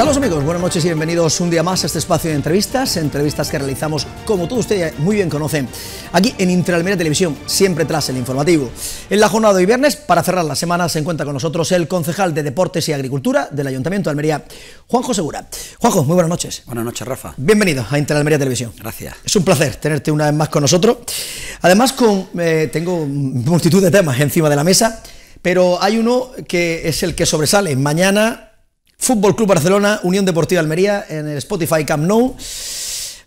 Saludos amigos, buenas noches y bienvenidos un día más a este espacio de entrevistas, entrevistas que realizamos como todos ustedes muy bien conocen, aquí en Interalmería Televisión, siempre tras el informativo. En la jornada de hoy viernes, para cerrar la semana, se encuentra con nosotros el concejal de Deportes y Agricultura del Ayuntamiento de Almería, Juanjo Segura. Juanjo, muy buenas noches. Buenas noches, Rafa. Bienvenido a Interalmería Televisión. Gracias. Es un placer tenerte una vez más con nosotros. Además, con, eh, tengo multitud de temas encima de la mesa, pero hay uno que es el que sobresale. Mañana Fútbol Club Barcelona, Unión Deportiva Almería, en el Spotify Camp Nou.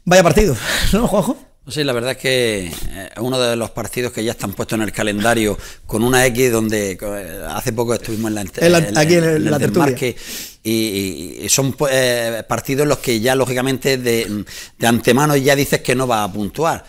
Vaya partido, ¿no, Juanjo? Sí, la verdad es que es eh, uno de los partidos que ya están puestos en el calendario con una X donde eh, hace poco estuvimos en la, en aquí en, la y, son pues, eh, partidos en los que ya lógicamente de, de antemano ya dices que no va a puntuar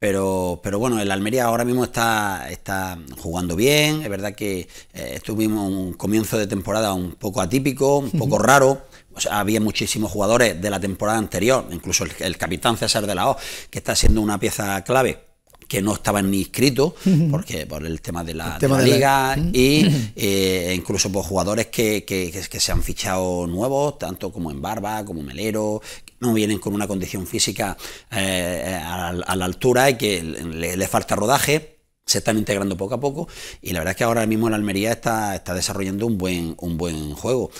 pero, pero bueno, el Almería ahora mismo está, está jugando bien. Es verdad que eh, estuvimos tuvimos un comienzo de temporada un poco atípico, un poco raro. había muchísimos jugadores de la temporada anterior, incluso el, capitán César de la O, que está siendo una pieza clave que no estaba ni inscrito, porque por el tema de la, liga y eh, incluso por jugadores que, que, se han fichado nuevos tanto como en Barba como Melero no vienen con una condición física eh, a, la altura y que le, falta rodaje se están integrando poco a poco y la verdad es que ahora mismo el Almería está, está desarrollando un buen, un buen juego.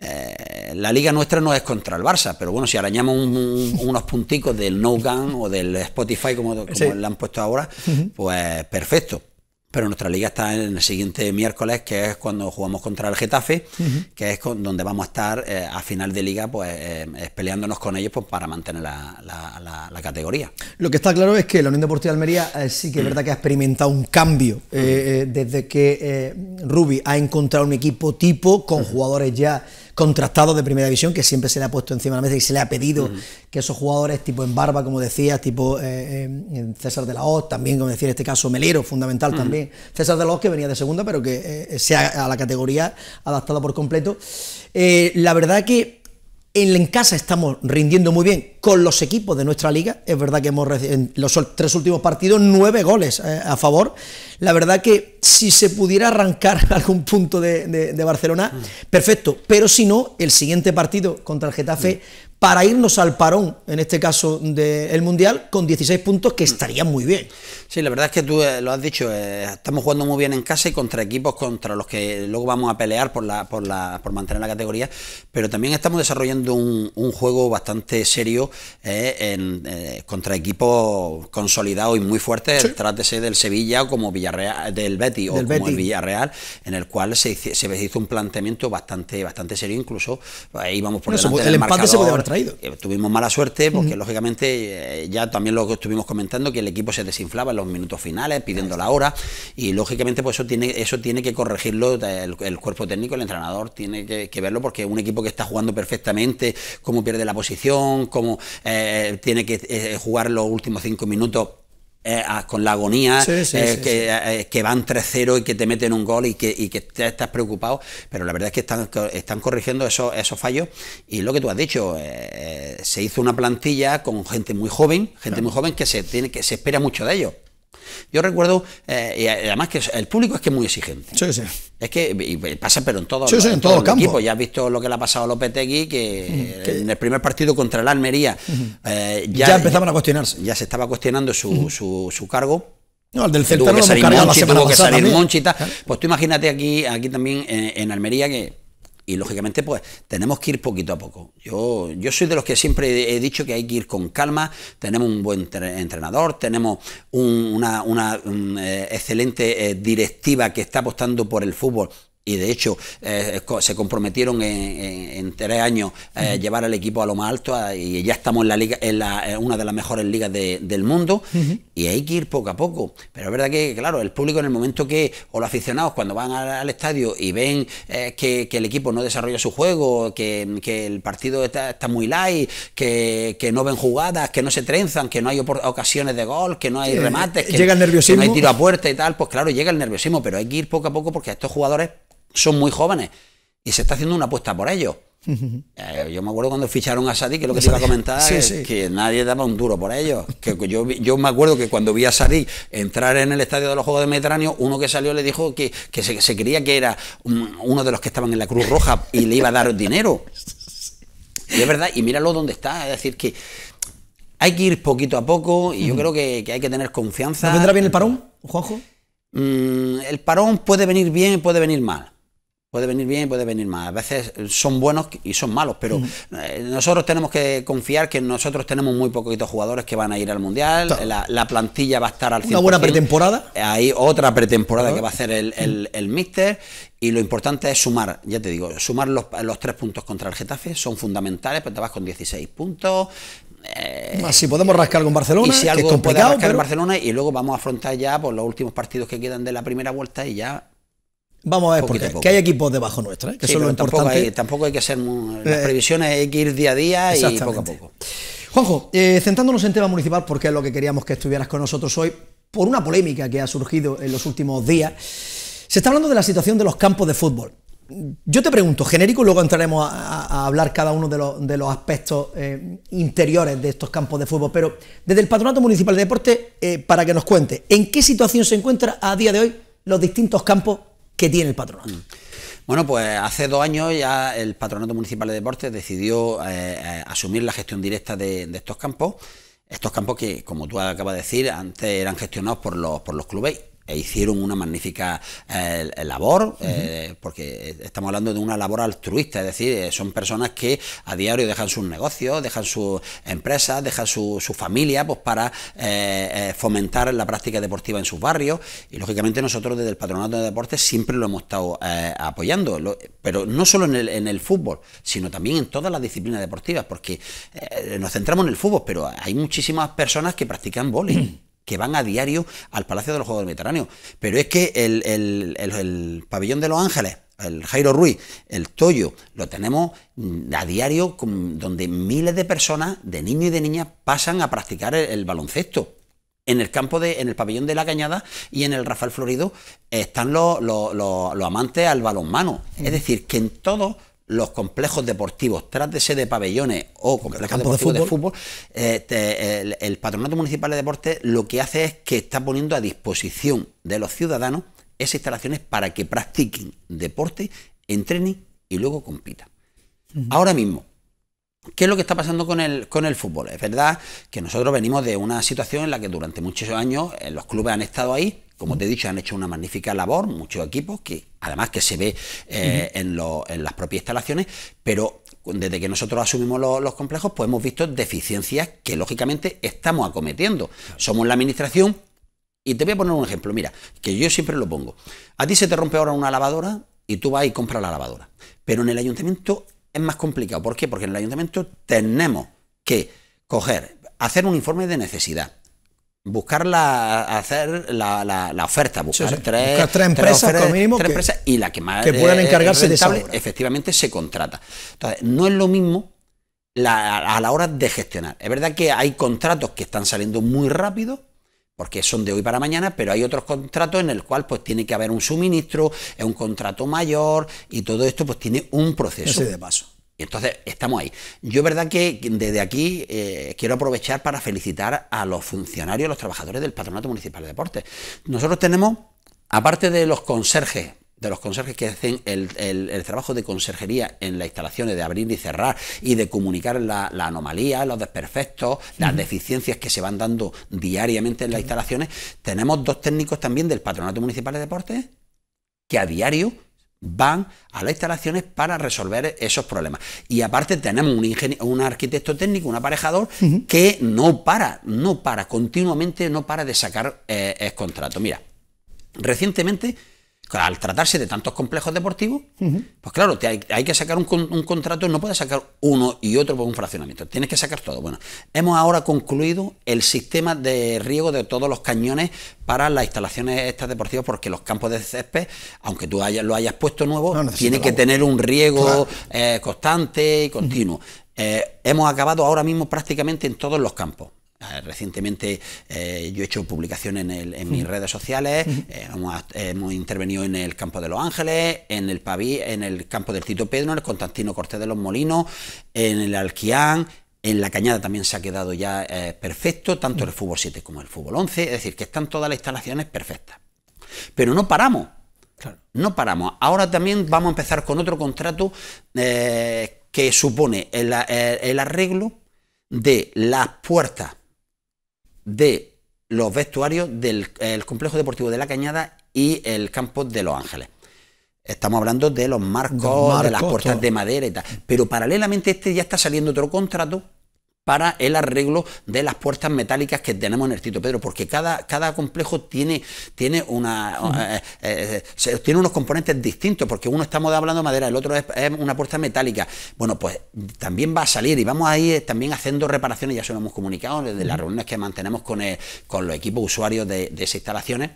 Eh, la liga nuestra no es contra el Barça, pero bueno, si arañamos unos punticos del No Gun o del Spotify como, le han puesto ahora, pues perfecto. Pero nuestra liga está en el siguiente miércoles, que es cuando jugamos contra el Getafe, que es donde vamos a estar eh, a final de liga, pues eh, peleándonos con ellos pues, para mantener la, categoría. Lo que está claro es que la Unión Deportiva de Almería eh, sí que es verdad que ha experimentado un cambio desde que Rubi ha encontrado un equipo tipo con jugadores ya Contrastado de primera división, que siempre se le ha puesto encima de la mesa y se le ha pedido que esos jugadores, tipo en Barba, como decía tipo eh, eh, César de la Hoz, también, como decía en este caso Melero, fundamental también. César de la Hoz, que venía de segunda, pero que eh, sea a la categoría adaptada por completo. la verdad que en, en casa estamos rindiendo muy bien, con los equipos de nuestra liga. Es verdad que hemos en los tres últimos partidos nueve goles eh, a favor. La verdad que si se pudiera arrancar algún punto de, Barcelona, mm. perfecto. Pero si no, el siguiente partido contra el Getafe mm. para irnos al parón, en este caso del Mundial, con 16 puntos que mm. estarían muy bien. Sí, la verdad es que tú eh, lo has dicho, eh, estamos jugando muy bien en casa y contra equipos contra los que luego vamos a pelear por, la, por, la, por mantener la categoría, pero también estamos desarrollando un juego bastante serio eh, eh, contra equipos consolidados y muy fuertes, trátese del Sevilla como Villarreal, del Betis o como Villarreal, en el cual se, se hizo un planteamiento bastante, bastante serio, incluso pues, ahí íbamos por delante el empate se puede haber traído. Eh, tuvimos mala suerte porque lógicamente ya también lo que estuvimos comentando que el equipo se desinflaba en los minutos finales pidiendo la hora y lógicamente pues eso tiene eso tiene que corregirlo el, cuerpo técnico, el entrenador tiene que, que, verlo porque un equipo que está jugando perfectamente, cómo pierde la posición, cómo eh, tiene que eh, jugar los últimos cinco minutos eh, con la agonía, que, van 3-0 y que te meten un gol y que, estás preocupado, pero la verdad es que están, están corrigiendo esos, esos fallos y lo que tú has dicho, se hizo una plantilla con gente muy joven, gente muy joven que se, tiene, que se espera mucho de ellos. Yo recuerdo, eh, además que el público es que es muy exigente. Sí, sí. Es que pasa, pero en todos, en todo Ya has visto lo que le ha pasado a Lopetegui, que mm, en el primer partido contra el Almería eh, ya, empezaban a cuestionarse. Ya se estaba cuestionando su, cargo. No, el del Celta tuvo que Pues tú imagínate aquí, también eh, en Almería que y lógicamente pues tenemos que ir poquito a poco. Yo, yo soy de los que siempre he dicho que hay que ir con calma, tenemos un buen entrenador, tenemos una, eh, excelente eh, directiva que está apostando por el fútbol y de hecho eh, se comprometieron en, tres años llevar al equipo a lo más alto ah, y ya estamos en la liga en, una de las mejores ligas del mundo y hay que ir poco a poco. Pero es verdad que, claro, el público en el momento que, o los aficionados cuando van al, estadio y ven eh, que, el equipo no desarrolla su juego, que, el partido está, muy light, que, no ven jugadas, que no se trenzan, que no hay ocasiones de gol, que no hay eh, remates, que no hay tiro a puerta y tal, pues claro, llega el nerviosismo, pero hay que ir poco a poco porque estos jugadores son muy jóvenes y se está haciendo una apuesta por ellos. Eh, yo me acuerdo cuando ficharon a Sadi, que lo que te iba a comentar es que nadie daba un duro por ellos. Que yo, me acuerdo que cuando vi a Sadik entrar en el estadio de los Juegos de Mediterráneo, uno que salió le dijo que, se, creía que era uno de los que estaban en la Cruz Roja y le iba a dar dinero. Y es verdad, y míralo donde está. Es decir, que hay que ir poquito a poco y yo creo que, hay que tener confianza. ¿No vendrá bien el parón, Juanjo? Mm, el parón puede venir bien, puede venir mal. Puede venir bien, y puede venir mal. A veces eh, son buenos y son malos, pero eh, nosotros tenemos que confiar que nosotros tenemos muy poquitos jugadores que van a ir al Mundial. La, plantilla va a estar al 100%. Una buena pretemporada. Hay otra pretemporada que va a hacer el, el, míster. Y lo importante es sumar, ya te digo, sumar los, tres puntos contra el Getafe son fundamentales, pero te vas con 16 puntos, eh, si podemos rascar con Barcelona, y si algo complicado, rascar Barcelona y luego vamos a afrontar ya por pues, los últimos partidos que quedan de la primera vuelta y ya Vamos a ver porque hay equipos debajo nuestro ¿eh? que sí, son lo tampoco Hay, tampoco hay que hacer las eh, previsiones hay que ir día a día y poco a poco. Juanjo, eh, centrándonos en tema municipal, porque es lo que queríamos que estuvieras con nosotros hoy, por una polémica que ha surgido en los últimos días, se está hablando de la situación de los campos de fútbol. Yo te pregunto, genérico, luego entraremos a, hablar cada uno de, los, aspectos interiores de estos campos de fútbol, pero desde el Patronato Municipal de Deporte, para que nos cuente, ¿en qué situación se encuentra a día de hoy los distintos campos ¿Qué tiene el patronato. Mm. Bueno, pues hace dos años ya el Patronato Municipal de Deportes decidió eh, eh, asumir la gestión directa de, estos campos estos campos que, como tú acabas de decir, antes eran gestionados por los, por los clubes e hicieron una magnífica eh, labor, eh, porque estamos hablando de una labor altruista, es decir, eh, son personas que a diario dejan sus negocios, dejan sus empresas, dejan su, familia pues, para eh, fomentar la práctica deportiva en sus barrios y lógicamente nosotros desde el Patronato de Deportes siempre lo hemos estado apoyando, pero no solo en el, en el, fútbol, sino también en todas las disciplinas deportivas, porque nos centramos en el fútbol, pero hay muchísimas personas que practican vóley que van a diario al Palacio de los Juegos del Mediterráneo. Pero es que el, pabellón de Los Ángeles, el Jairo Ruiz, el Toyo, lo tenemos mm, a diario donde miles de personas, de niños y de niñas, pasan a practicar el, baloncesto. En el campo de, en el pabellón de la Cañada y en el Rafael Florido están los, amantes al balonmano. Es decir, que en todos los complejos deportivos, trátese de pabellones o complejos de fútbol, eh, el, Patronato Municipal de Deportes lo que hace es que está poniendo a disposición de los ciudadanos esas instalaciones para que practiquen deporte, entrenen y luego compitan. Ahora mismo, ¿Qué es lo que está pasando con el, con el fútbol? Es verdad que nosotros venimos de una situación en la que durante muchos años eh, los clubes han estado ahí, como te he dicho, han hecho una magnífica labor, muchos equipos, que además que se ve eh, en, las propias instalaciones, pero desde que nosotros asumimos los, los, complejos, pues hemos visto deficiencias que lógicamente estamos acometiendo. Somos la administración y te voy a poner un ejemplo, mira, que yo siempre lo pongo. A ti se te rompe ahora una lavadora y tú vas y compras la lavadora, pero en el ayuntamiento es más complicado. ¿Por qué? Porque en el ayuntamiento tenemos que coger, hacer un informe de necesidad, buscar la hacer la, oferta buscar, Tres, empresas, y la que puedan encargarse de efectivamente se contrata no es lo mismo a la hora de gestionar es verdad que hay contratos que están saliendo muy rápido porque son de hoy para mañana, pero hay otros contratos en el cual pues tiene que haber un suministro, es un contrato mayor y todo esto pues tiene un proceso. de paso. Entonces, estamos ahí. Yo, verdad que desde aquí eh, quiero aprovechar para felicitar a los funcionarios, a los trabajadores del Patronato Municipal de Deportes. Nosotros tenemos, aparte de los conserjes de los conserjes que hacen el, trabajo de conserjería en las instalaciones, de abrir y cerrar y de comunicar la, la anomalía, los desperfectos, las deficiencias que se van dando diariamente en las instalaciones, tenemos dos técnicos también del Patronato Municipal de Deportes que a diario van a las instalaciones para resolver esos problemas. Y aparte tenemos un, un arquitecto técnico, un aparejador, que no para, no para, continuamente no para de sacar el eh, eh, contrato. Mira, recientemente al tratarse de tantos complejos deportivos, pues claro, hay, que sacar un, contrato, no puedes sacar uno y otro por un fraccionamiento, tienes que sacar todo. Bueno, hemos ahora concluido el sistema de riego de todos los cañones para las instalaciones estas deportivas, porque los campos de césped, aunque tú lo hayas puesto nuevo, tiene que tener un riego eh, constante y continuo. Eh, hemos acabado ahora mismo prácticamente en todos los campos. Eh, recientemente eh, yo he hecho publicación en, mis redes sociales, eh, hemos, intervenido en el campo de Los Ángeles, en el Paví, en el campo del Tito Pedro, en el Constantino Cortés de los Molinos, en el Alquián, en la cañada también se ha quedado ya perfecto, tanto el fútbol 7 como el fútbol 11, es decir, que están todas las instalaciones perfectas. Pero no paramos, no paramos. Ahora también vamos a empezar con otro contrato que supone el arreglo de las puertas de los vestuarios del complejo deportivo de La Cañada y el campo de Los Ángeles. Estamos hablando de los marcos, de las puertas de madera y tal. Pero paralelamente este ya está saliendo otro contrato para el arreglo de las puertas metálicas que tenemos en el sitio, Pedro, porque cada, cada complejo tiene, tiene, una, eh, eh, unos componentes distintos, porque uno estamos hablando de madera, el otro es, una puerta metálica. Bueno, pues también va a salir y vamos a ir eh, también haciendo reparaciones, ya se lo hemos comunicado desde las reuniones que mantenemos con, los equipos usuarios de, esas instalaciones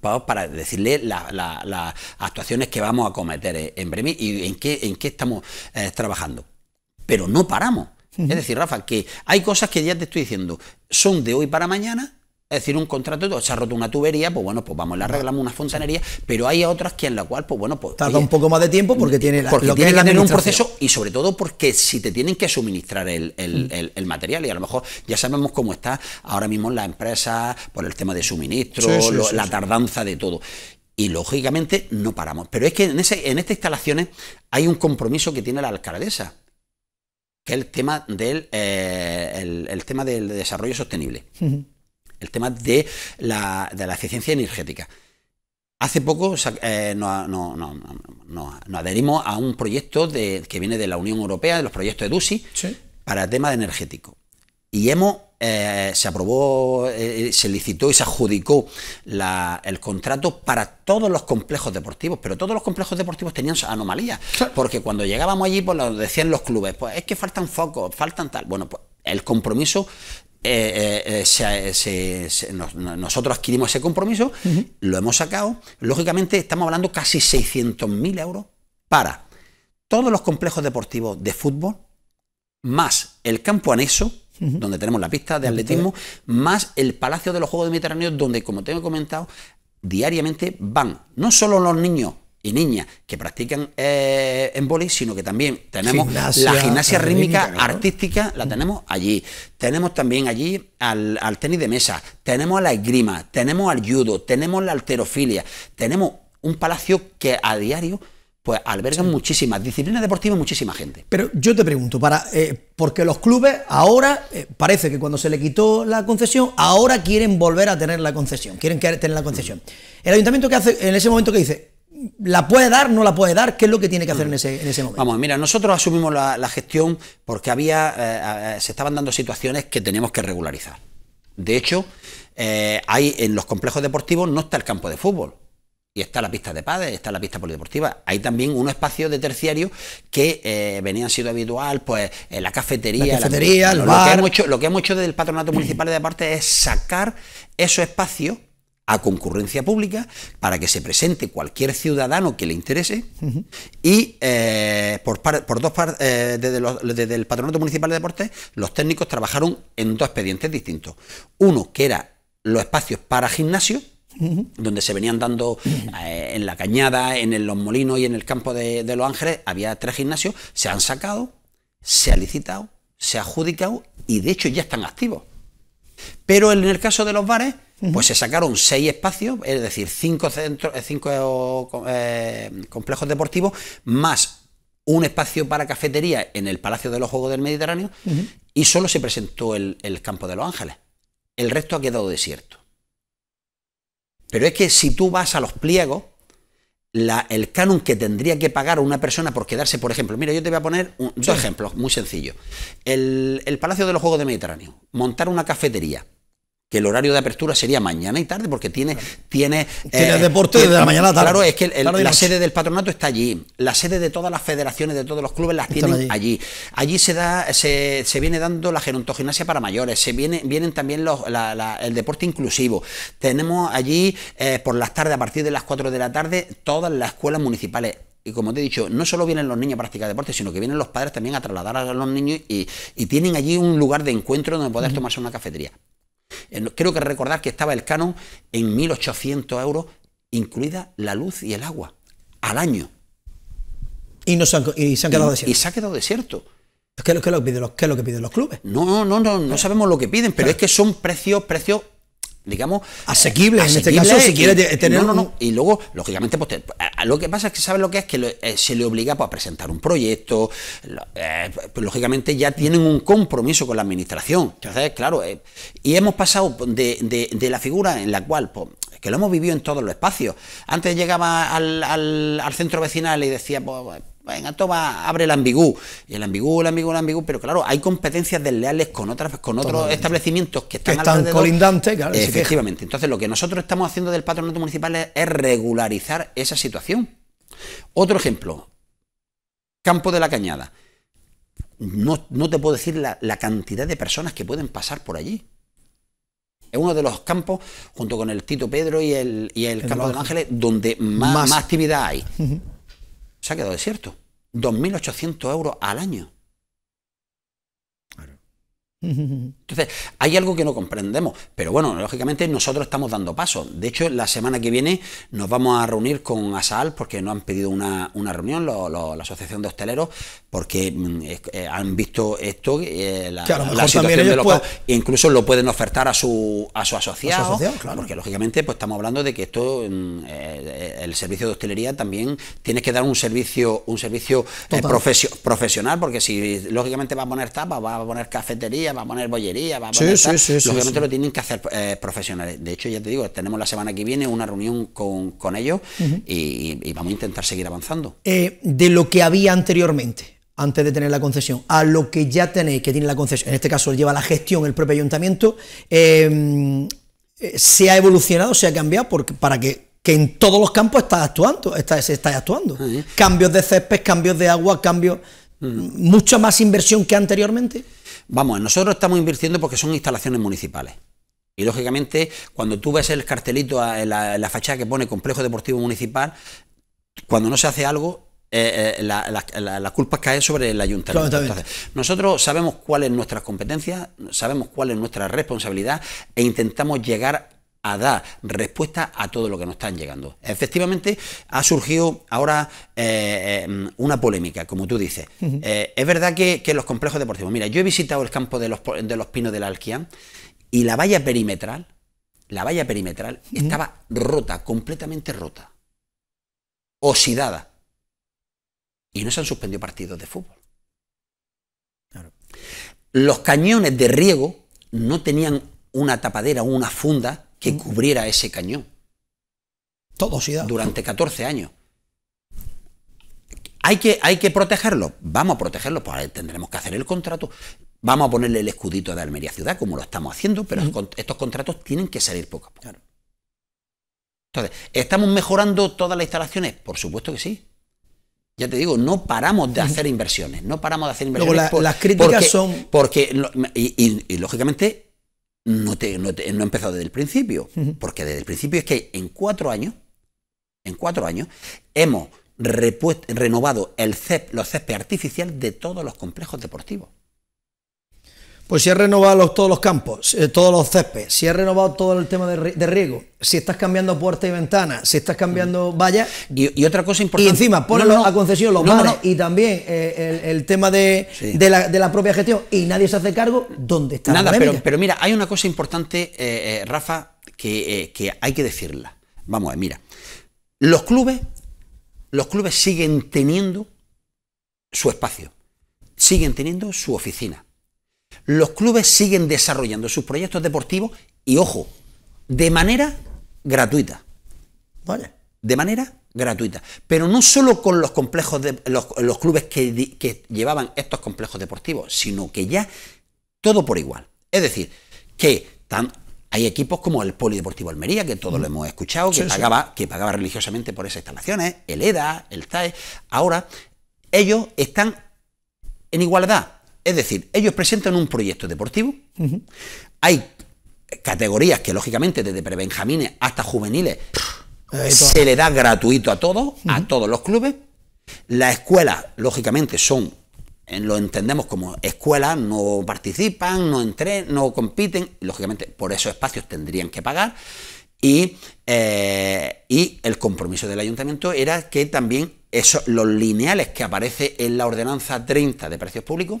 pues, para decirle las actuaciones que vamos a cometer en breve y en qué, en qué estamos trabajando. Pero no paramos. Es decir, Rafa, que hay cosas que ya te estoy diciendo, son de hoy para mañana, es decir, un contrato, se ha roto una tubería, pues bueno, pues vamos, le arreglamos una fontanería, pero hay otras que en la cual, pues bueno, pues. Tarda un poco más de tiempo porque tiene porque tiene que, tener un proceso y sobre todo porque si te tienen que suministrar mm. el, material y a lo mejor ya sabemos cómo está ahora mismo la empresa, por el tema de suministro, la tardanza de todo. Y lógicamente no paramos. Pero es que en, ese, en estas instalaciones hay un compromiso que tiene la alcaldesa que es el tema del, eh, el, tema del desarrollo sostenible, el tema de la, eficiencia energética. Hace poco eh, nos, adherimos a un proyecto que viene de la Unión Europea, de los proyectos de sí. para el tema energético. Y hemos eh, se aprobó, eh, eh, se licitó y se adjudicó el contrato para todos los complejos deportivos, pero todos los complejos deportivos tenían anomalías, porque cuando llegábamos allí, pues lo decían los clubes, pues es que faltan focos, faltan tal. Bueno, pues el compromiso nosotros adquirimos ese compromiso, lo hemos sacado. Lógicamente, estamos hablando casi 600.000 euros para todos los complejos deportivos de fútbol, más el campo anexo, donde tenemos la pista de atletismo, más el Palacio de los Juegos de Mediterráneo, donde, como te he comentado, diariamente van no solo los niños y niñas que practican eh, en boli, sino que también tenemos la gimnasia rítmica, artística, la tenemos allí. Tenemos también allí al, al, tenis de mesa, tenemos a la esgrima, tenemos al judo, tenemos la alterofilia, tenemos un palacio que a diario pues albergan muchísimas disciplinas deportivas, muchísima gente. Pero yo te pregunto, para, eh, porque los clubes ahora, eh, parece que cuando se le quitó la concesión, ahora quieren volver a tener la concesión, quieren tener la concesión. ¿El ayuntamiento que hace en ese momento que dice? ¿La puede dar? ¿No la puede dar? ¿Qué es lo que tiene que hacer en ese, momento? Vamos, mira, nosotros asumimos la, gestión porque había, eh, eh, se estaban dando situaciones que teníamos que regularizar. De hecho, hay en los complejos deportivos no está el campo de fútbol. Y está la pista de padres, está la pista polideportiva. Hay también un espacio de terciario que eh, venían siendo habitual, pues en la cafetería, la cafetería lo, Que hemos hecho, lo que hecho desde el patronato municipal de deportes es sacar esos espacios a concurrencia pública para que se presente cualquier ciudadano que le interese y eh, por, dos eh, desde, desde, el Patronato Municipal de Deportes los técnicos trabajaron en dos expedientes distintos. Uno que era los espacios para gimnasio donde se venían dando eh, en la cañada, en los molinos y en el campo de, Los Ángeles, había tres gimnasios, se han sacado, se ha licitado, se ha adjudicado y de hecho ya están activos. Pero en el caso de los bares, pues se sacaron seis espacios, es decir, cinco, centros, eh, cinco eh, complejos deportivos, más un espacio para cafetería en el Palacio de los Juegos del Mediterráneo, y solo se presentó el Campo de los Ángeles. El resto ha quedado desierto. Pero es que si tú vas a los pliegos, el canon que tendría que pagar una persona por quedarse, por ejemplo, mira, yo te voy a poner dos ejemplos muy sencillos. El, el Palacio de los Juegos de Mediterráneo, montar una cafetería que el horario de apertura sería mañana y tarde, porque tiene... Tiene, eh, tiene deporte de la mañana a tarde. Claro, es que la sede del patronato está allí, la sede de todas las federaciones, de todos los clubes las tienen allí. allí. se da se, viene dando la gerontogimnasia para mayores, se viene, vienen también el deporte inclusivo. Tenemos allí eh, por las tardes, a partir de las 4 de la tarde, todas las escuelas municipales y como te he dicho, no solo vienen los niños a practicar deporte, sino que vienen los padres también a trasladar a los niños y, y tienen allí un lugar de encuentro donde poder tomarse una cafetería. Creo que recordar que estaba el canon en 1.800 euros, incluida la luz y el agua, al año. Y, no se, han, y se ha quedado desierto. ¿Qué es, lo que piden los, qué es lo que piden los clubes? No, no, no, no, no eh. sabemos lo que piden, pero es que son precios, precios digamos, asequible, en este caso, si quieres tener... No, no, no. Y luego, lógicamente, pues, lo que pasa es que sabes lo que es, que eh, se le obliga pues, a presentar un proyecto, eh, pues, lógicamente ya tienen un compromiso con la administración. Entonces, claro, eh, y hemos pasado de, de, la figura en la cual pues, que lo hemos vivido en todos los espacios. Antes llegaba al, centro vecinal y decía, pues, pues venga, toma, abre el ambigú. Y el ambigú, el ambigú, el ambigú, pero claro, hay competencias desleales con otras, con otros establecimientos que están, que están colindantes, claro. Efectivamente. Entonces, lo que nosotros estamos haciendo del patronato municipal es, regularizar esa situación. Otro ejemplo, Campo de la Cañada. No, no te puedo decir la cantidad de personas que pueden pasar por allí. Es uno de los campos, junto con el Tito Pedro y el, y el, Campo de Ángeles, donde más, actividad hay. Se ha quedado desierto. 2.800 euros al año. Entonces, hay algo que no comprendemos, pero bueno, lógicamente nosotros estamos dando paso De hecho, la semana que viene nos vamos a reunir con ASAL porque nos han pedido una, reunión, la Asociación de Hosteleros, porque mm, eh, han visto esto, eh, la, situación de incluso lo pueden ofertar a su, a su asociado, porque lógicamente pues estamos hablando de que esto, mm, eh, el servicio de hostelería también Tiene que dar un servicio un servicio profesional, porque si lógicamente va a poner tapas, va a poner cafetería, va a poner bollería, va a poner. Sí, sí, sí, Obviamente lo tienen que hacer eh, profesionales. De hecho, ya te digo, tenemos la semana que viene una reunión con, ellos y, vamos a intentar seguir avanzando. Eh, de lo que había anteriormente, antes de tener la concesión, a lo que ya tenéis, que tiene la concesión, en este caso lleva la gestión el propio ayuntamiento, em, eh, se ha evolucionado, se ha cambiado para que en todos los campos estás actuando, está actuando. Cambios de césped, cambios de agua, cambios... Mucha más inversión que anteriormente. Vamos, nosotros estamos invirtiendo porque son instalaciones municipales. Y lógicamente, cuando tú ves el cartelito ah, en la, fachada que pone Complejo Deportivo Municipal, cuando no se hace algo, eh, eh, la, culpa cae sobre el ayuntamiento. Entonces, nosotros sabemos cuáles son nuestras competencias, sabemos cuál es nuestra responsabilidad e intentamos llegar a dar respuesta a todo lo que nos están llegando. Efectivamente, ha surgido ahora eh, eh, una polémica, como tú dices. Eh, es verdad que, los complejos deportivos, mira, yo he visitado el campo de los, de los pinos del Alquián y la valla perimetral, la valla perimetral estaba rota, completamente rota, oxidada. Y no se han suspendido partidos de fútbol. Los cañones de riego no tenían una tapadera una funda que mm. cubriera ese cañón. ciudad Durante 14 años. ¿Hay que, ¿Hay que protegerlo? Vamos a protegerlo, pues eh, tendremos que hacer el contrato. Vamos a ponerle el escudito de Almería Ciudad, como lo estamos haciendo, pero mm. estos contratos tienen que salir poco a poco. Claro. Entonces, ¿estamos mejorando todas las instalaciones? Por supuesto que sí. Ya te digo, no paramos de mm. hacer inversiones, no paramos de hacer inversiones. las críticas son... Porque, y lógicamente no, te, no, he empezado desde el principio, porque desde el principio es que en cuatro años, en cuatro años, hemos renovado el CEP, los cepes artificiales de todos los complejos deportivos. Pues si ha renovado todos los campos, eh, todos los céspedes, si ha renovado todo el tema de, riego, si estás cambiando puertas y ventanas, si estás cambiando mm. vallas. Y, otra cosa importante. Y encima, ponlo a concesión los no, y también eh, el, tema de, de, la, propia gestión y nadie se hace cargo, ¿dónde está Nada, pero, pero mira, hay una cosa importante, eh, Rafa, que, que hay que decirla. Vamos a ver, mira. Los clubes, los clubes siguen teniendo su espacio, siguen teniendo su oficina los clubes siguen desarrollando sus proyectos deportivos y, ojo, de manera gratuita. ¿Vale? De manera gratuita. Pero no solo con los complejos de, los, clubes que, llevaban estos complejos deportivos, sino que ya todo por igual. Es decir, que hay equipos como el Polideportivo Almería, que todos lo mm. hemos escuchado, que, pagaba, que pagaba religiosamente por esas instalaciones, el EDA, el TAE. Ahora, ellos están en igualdad es decir, ellos presentan un proyecto deportivo, hay categorías que lógicamente desde prebenjamines hasta juveniles se le da gratuito a todos, a todos los clubes. Las escuelas, lógicamente, son, lo entendemos como escuelas, no participan, no entren, no compiten, lógicamente por esos espacios tendrían que pagar. Y, eh, y el compromiso del ayuntamiento era que también los lineales que aparece en la ordenanza 30 de precios públicos,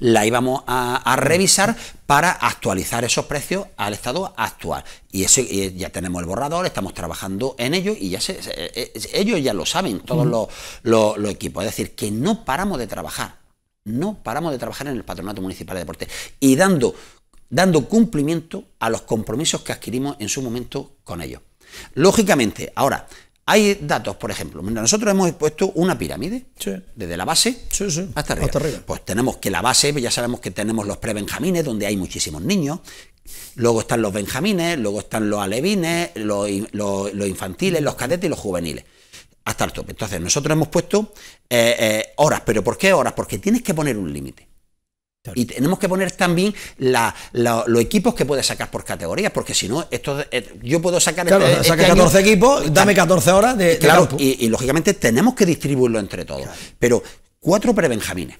la íbamos a, revisar para actualizar esos precios al estado actual. Y eso ya tenemos el borrador, estamos trabajando en ello y ya se, e, e, ellos ya lo saben, todos los, equipos. Es decir, que no paramos de trabajar, no paramos de trabajar en el Patronato Municipal de Deportes y dando dando cumplimiento a los compromisos que adquirimos en su momento con ellos. Lógicamente, ahora, hay datos, por ejemplo. Nosotros hemos puesto una pirámide, desde la base Hasta, arriba. Pues tenemos que la base, ya sabemos que tenemos los pre-benjamines, donde hay muchísimos niños. Luego están los benjamines, luego están los alevines, los, infantiles, los cadetes y los juveniles. Hasta el tope. Entonces, nosotros hemos puesto eh, eh, horas. ¿Pero por qué horas? Porque tienes que poner un límite. Y tenemos que poner también los equipos que puede sacar por categorías, porque si no, esto, eh, yo puedo sacar. Claro, 14 este, este equipos, dame 14 horas de. Claro, Y, lógicamente tenemos que distribuirlo entre todos. Pero cuatro prebenjamines,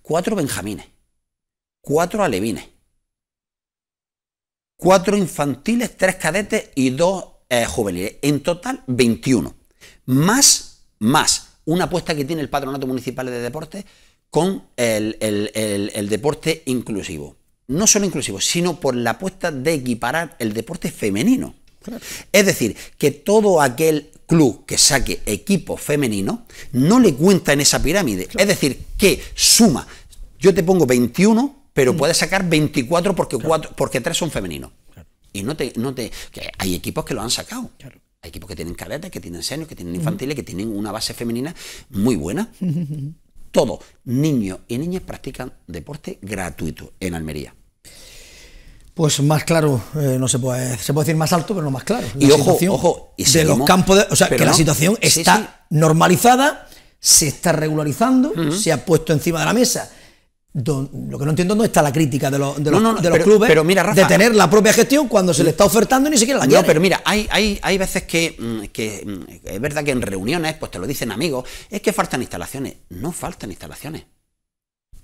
cuatro benjamines, cuatro alevines, cuatro infantiles, tres cadetes y dos eh, juveniles. En total, 21. Más, más, una apuesta que tiene el Patronato Municipal de Deportes con el, deporte inclusivo. No solo inclusivo, sino por la apuesta de equiparar el deporte femenino. Es decir, que todo aquel club que saque equipo femenino no le cuenta en esa pirámide. Es decir, que suma, yo te pongo 21, pero mm. puedes sacar 24 porque, cuatro porque tres son femeninos. Y no te, no hay equipos que lo han sacado. Hay equipos que tienen cadetes, que tienen senos, que tienen mm. infantiles, que tienen una base femenina muy buena. todos, niños y niñas, practican deporte gratuito en Almería. Pues más claro, eh, no se puede, se puede decir más alto, pero no más claro. y ojo, ojo, los campos, o sea, que la situación está normalizada, se está regularizando, se ha puesto encima de la mesa lo que no entiendo no está la crítica de, los, clubes de tener la propia gestión cuando se le está ofertando ni siquiera la quiere. No, pero mira, hay, hay, hay veces que, mm, mm, es verdad que en reuniones, pues te lo dicen amigos, es que faltan instalaciones. No faltan instalaciones.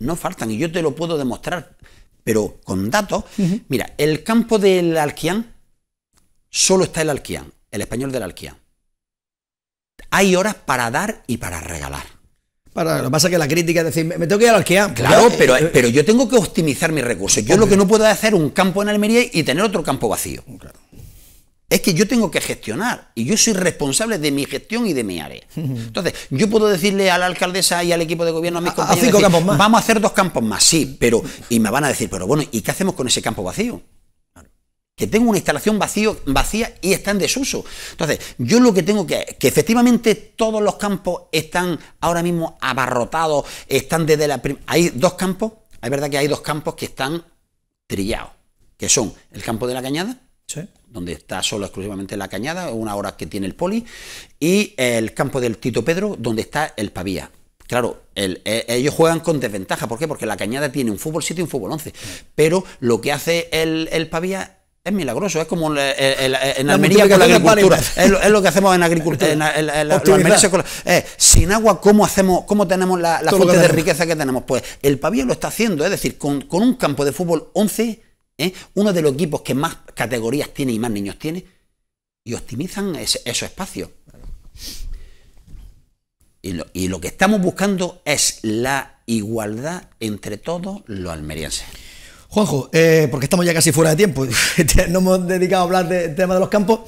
No faltan, y yo te lo puedo demostrar, pero con datos. Mira, el campo del Alquián, solo está el Alquián, el español del Alquián. Hay horas para dar y para regalar lo que pasa es que la crítica es decir, me tengo que ir al Alquea. Claro, eh, pero, eh, pero yo tengo que optimizar mis recursos. Yo lo que no puedo es hacer un campo en Almería y tener otro campo vacío. Es que yo tengo que gestionar y yo soy responsable de mi gestión y de mi área. Entonces, yo puedo decirle a la alcaldesa y al equipo de gobierno, a mis compañeros, vamos a hacer dos campos más, sí, pero, y me van a decir, pero bueno, ¿y qué hacemos con ese campo vacío? que tengo una instalación vacío, vacía y está en desuso. Entonces, yo lo que tengo que que efectivamente todos los campos están ahora mismo abarrotados, están desde la... Hay dos campos, Hay verdad que hay dos campos que están trillados, que son el campo de la cañada, donde está solo exclusivamente la cañada, una hora que tiene el poli, y el campo del Tito Pedro, donde está el pavía. Claro, e, ellos juegan con desventaja. ¿Por qué? Porque la cañada tiene un fútbol 7 y un fútbol 11. Pero lo que hace el, el Pavía es milagroso, es como eh, eh, eh, en Almería con la agricultura. Es lo, que hacemos en agricultura. sin agua, ¿cómo, hacemos, cómo tenemos la, fuente de riqueza que tenemos? Pues el Pavía lo está haciendo, es decir, con, un campo de fútbol 11, uno de los equipos que más categorías tiene y más niños tiene, y optimizan ese, esos espacios. Y y lo que estamos buscando es la igualdad entre todos los almerienses. Juanjo, eh, porque estamos ya casi fuera de tiempo, no hemos dedicado a hablar del tema de los campos,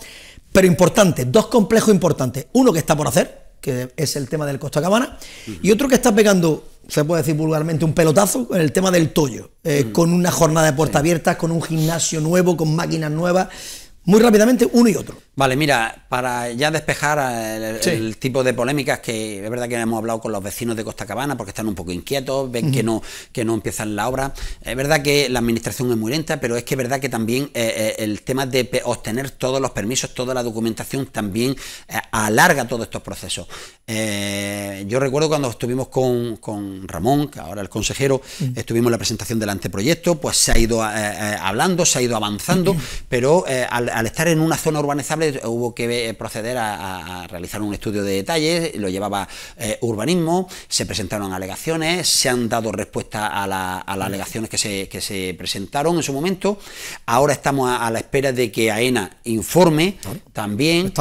pero importante, dos complejos importantes. Uno que está por hacer, que es el tema del Costa Cabana, y otro que está pegando, se puede decir vulgarmente, un pelotazo con el tema del Toyo, eh, mm. con una jornada de puertas abiertas, con un gimnasio nuevo, con máquinas nuevas muy rápidamente uno y otro. Vale, mira, para ya despejar el, tipo de polémicas que es verdad que hemos hablado con los vecinos de Costa Cabana porque están un poco inquietos, ven que no que no empiezan la obra. Es verdad que la administración es muy lenta, pero es que es verdad que también eh, eh, el tema de obtener todos los permisos, toda la documentación también eh, alarga todos estos procesos. yo recuerdo cuando estuvimos con, Ramón, que ahora el consejero, mm. estuvimos en la presentación del anteproyecto, pues se ha ido hablando, se ha ido avanzando, pero al al estar en una zona urbanizable eh, hubo que eh, proceder a, realizar un estudio de detalles, lo llevaba eh, urbanismo, se presentaron alegaciones, se han dado respuesta a, las alegaciones que se, que se, presentaron en su momento. Ahora estamos a, la espera de que AENA informe ¿También?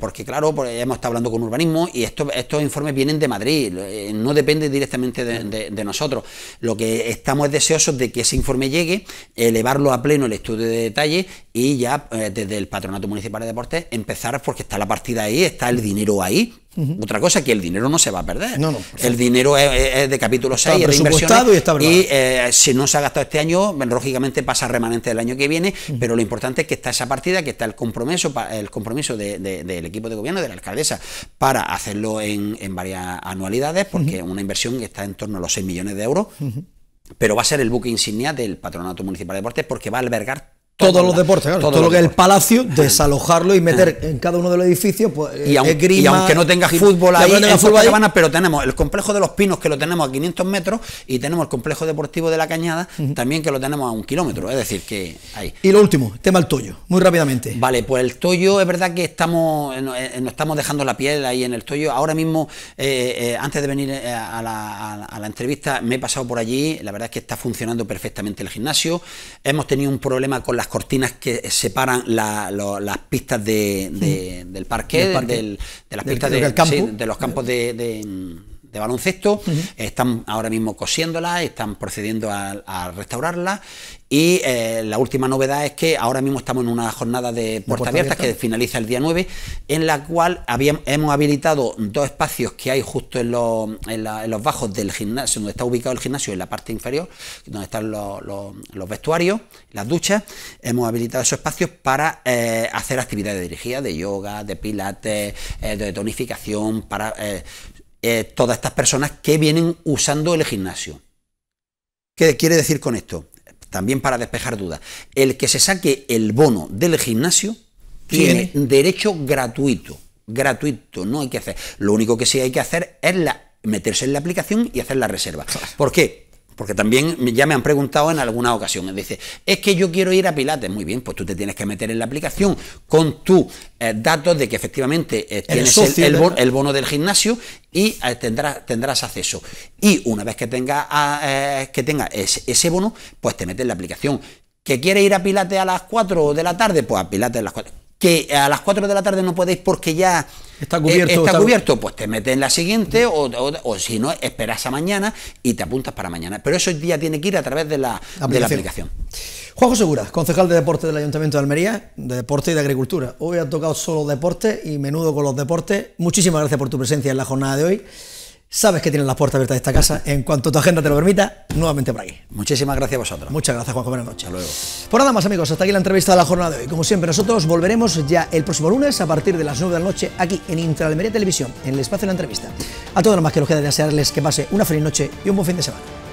porque claro, pues, hemos estado hablando con urbanismo y estos, estos informes vienen de Madrid, no depende directamente de, nosotros. Lo que estamos es deseosos de que ese informe llegue, elevarlo a pleno el estudio de detalles... y ya eh, desde el Patronato Municipal de Deportes, empezar porque está la partida ahí, está el dinero ahí. Otra cosa es que el dinero no se va a perder. el dinero es, de capítulo 6, es de Y, eh, si no se ha gastado este año, lógicamente pasa remanente del año que viene, pero lo importante es que está esa partida, que está el compromiso el compromiso de, del equipo de gobierno, de la alcaldesa, para hacerlo en, varias anualidades, porque una inversión que está en torno a los 6 millones de euros pero va a ser el buque insignia del Patronato Municipal de Deportes porque va a albergar todos los deportes, todo, lo que es el palacio, desalojarlo y meter en cada uno de los edificios, pues, y, eh, aunque no tengas fútbol ahí, pero tenemos el complejo de los pinos que lo tenemos a 500 metros y tenemos el complejo deportivo de la cañada también que lo tenemos a un kilómetro, es decir, que ahí. Y lo último, tema el toyo, muy rápidamente. Vale, pues el toyo es verdad que estamos, eh, eh, nos estamos dejando la piel ahí en el toyo. Ahora mismo, antes de venir a la, entrevista, me he pasado por allí, la verdad es que está funcionando perfectamente el gimnasio, hemos tenido un problema con las cortinas que separan las pistas del parque, de las pistas de, los campos de de baloncesto, están ahora mismo cosiéndola, están procediendo a, restaurarla y eh, la última novedad es que ahora mismo estamos en una jornada de puertas abiertas que finaliza el día 9, en la cual habíamos, hemos habilitado dos espacios que hay justo en los, bajos del gimnasio, donde está ubicado el gimnasio, en la parte inferior, donde están los, vestuarios, las duchas. Hemos habilitado esos espacios para eh, hacer actividades dirigidas de yoga, de pilates, eh, de tonificación, para eh, todas estas personas que vienen usando el gimnasio. ¿Qué quiere decir con esto? También para despejar dudas. El que se saque el bono del gimnasio tiene, derecho gratuito. Gratuito, no hay que hacer. Lo único que sí hay que hacer es meterse en la aplicación y hacer la reserva. ¿Por qué? Porque también ya me han preguntado en alguna ocasión, dice, es que yo quiero ir a Pilates. Muy bien, pues tú te tienes que meter en la aplicación con tus eh, datos de que efectivamente eh, tienes el, bono del gimnasio y eh, tendrás, acceso. Y una vez que tengas ah, que tenga ese, bono, pues te metes en la aplicación. ¿Que quiere ir a Pilates a las 4 de la tarde? Pues a Pilates a las 4 que a las 4 de la tarde no podéis porque ya está eh, cubierto, está, cubierto pues te metes en la siguiente o, si no, esperas a mañana y te apuntas para mañana. Pero eso ya tiene que ir a través de la aplicación. De la Juanjo Segura, concejal de deporte del Ayuntamiento de Almería, de deporte y de agricultura. Hoy ha tocado solo deporte y menudo con los deportes. Muchísimas gracias por tu presencia en la jornada de hoy. Sabes que tienen las puertas abiertas de esta casa. En cuanto tu agenda te lo permita, nuevamente por aquí. Muchísimas gracias a vosotros. Muchas gracias, Juanjo. Buenas noches. Hasta luego. Por pues nada más, amigos, hasta aquí la entrevista de la jornada de hoy. Como siempre, nosotros volveremos ya el próximo lunes a partir de las 9 de la noche aquí en Intralmería Televisión, en el espacio de la entrevista. A todos los más que los queda desearles que pase una feliz noche y un buen fin de semana.